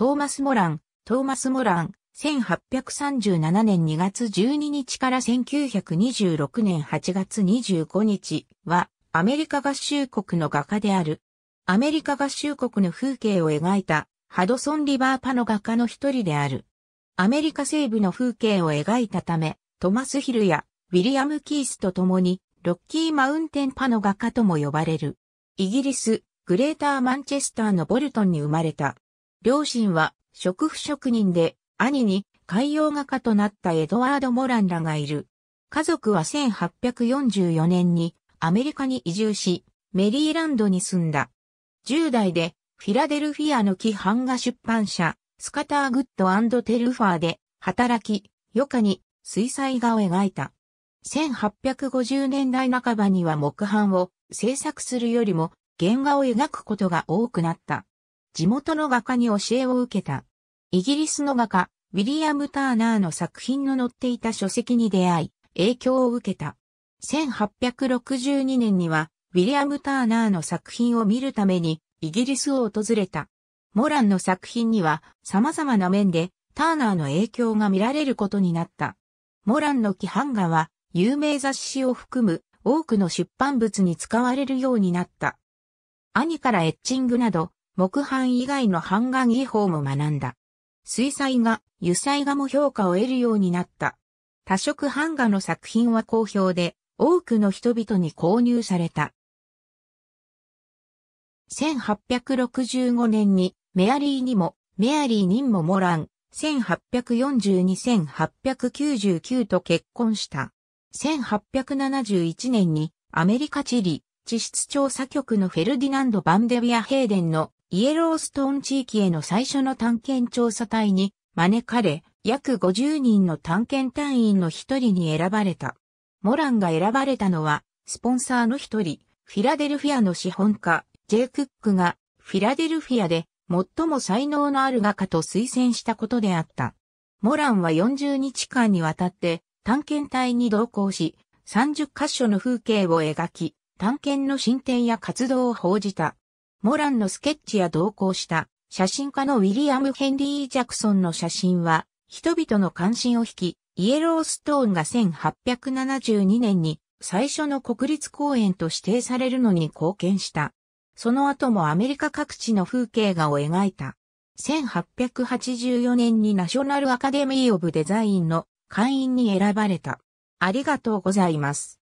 トーマス・モラン、トーマス・モラン、1837年2月12日から1926年8月25日は、アメリカ合衆国の画家である。アメリカ合衆国の風景を描いた、ハドソン・リバーパの画家の一人である。アメリカ西部の風景を描いたため、トマス・ヒルやウィリアム・キースと共に、ロッキー・マウンテン・パの画家とも呼ばれる。イギリス、グレーター・マンチェスターのボルトンに生まれた。両親は食婦職人で、兄に海洋画家となったエドワード・モランらがいる。家族は1844年にアメリカに移住し、メリーランドに住んだ。10代でフィラデルフィアの木版画出版社、スカター・グッドテルファーで働き、余暇に水彩画を描いた。1850年代半ばには木版を制作するよりも原画を描くことが多くなった。地元の画家に教えを受けた。イギリスの画家、ウィリアム・ターナーの作品の載っていた書籍に出会い、影響を受けた。1862年には、ウィリアム・ターナーの作品を見るために、イギリスを訪れた。モランの作品には、様々な面で、ターナーの影響が見られることになった。モランの規範画は、有名雑誌を含む多くの出版物に使われるようになった。兄からエッチングなど、木版以外の版画技法も学んだ。水彩画、油彩画も評価を得るようになった。多色版画の作品は好評で、多くの人々に購入された。1865年にメアリーにも、メアリーにもモラン、1842-1899と結婚した。1871年にアメリカ地理地質調査局のフェルディナンド・バンデビア・ヘイデンのイエローストーン地域への最初の探検調査隊に招かれ、約50人の探検隊員の一人に選ばれた。モランが選ばれたのは、スポンサーの一人、フィラデルフィアの資本家、ジェイ・クックが、フィラデルフィアで最も才能のある画家と推薦したことであった。モランは40日間にわたって探検隊に同行し、30カ所の風景を描き、探検の進展や活動を報じた。モランのスケッチや同行した写真家のウィリアム・ヘンリー・ジャクソンの写真は人々の関心を引き、イエローストーンが1872年に最初の国立公園と指定されるのに貢献した。その後もアメリカ各地の風景画を描いた。1884年にナショナルアカデミー・オブ・デザインの会員に選ばれた。ありがとうございます。